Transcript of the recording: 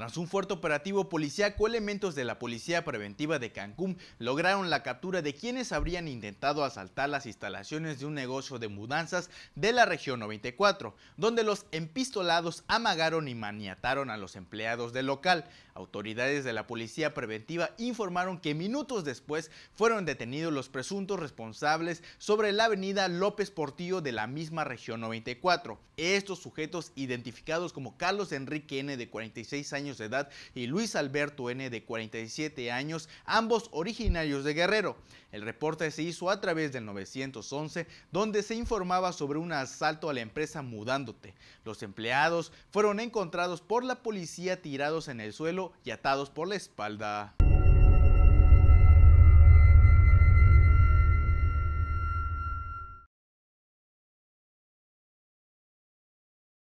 Tras un fuerte operativo policíaco, elementos de la Policía Preventiva de Cancún lograron la captura de quienes habrían intentado asaltar las instalaciones de un negocio de mudanzas de la región 94, donde los empistolados amagaron y maniataron a los empleados del local. Autoridades de la Policía Preventiva informaron que minutos después fueron detenidos los presuntos responsables sobre la avenida López Portillo de la misma región 94. Estos sujetos, identificados como Carlos Enrique N, de 46 años, de edad, y Luis Alberto N. de 47 años, ambos originarios de Guerrero. El reporte se hizo a través del 911, donde se informaba sobre un asalto a la empresa Mudándote. Los empleados fueron encontrados por la policía tirados en el suelo y atados por la espalda.